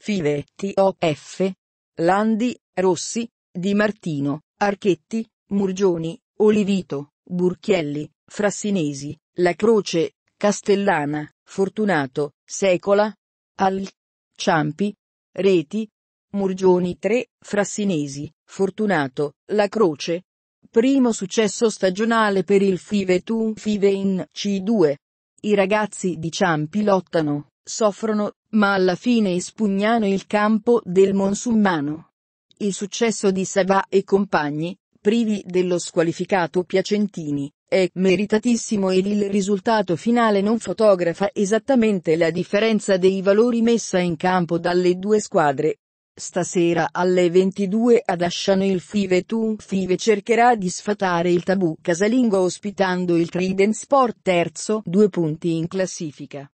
Five, T.O.F. Landi, Rossi, Di Martino, Archetti, Murgioni, Olivito, Burchielli, Frassinesi, La Croce, Castellana, Fortunato, Secola, Al, Ciampi, Reti, Murgioni 3, Frassinesi, Fortunato, La Croce. Primo successo stagionale per il Five Fivetun Five in C2. I ragazzi di Ciampi lottano soffrono, ma alla fine espugnano il campo del monsummano. Il successo di Savà e compagni, privi dello squalificato Piacentini, è meritatissimo ed il risultato finale non fotografa esattamente la differenza dei valori messa in campo dalle due squadre. Stasera alle 22 ad Asciano il Five Tun Five cercherà di sfatare il tabù casalingo ospitando il Trident Sport terzo due punti in classifica.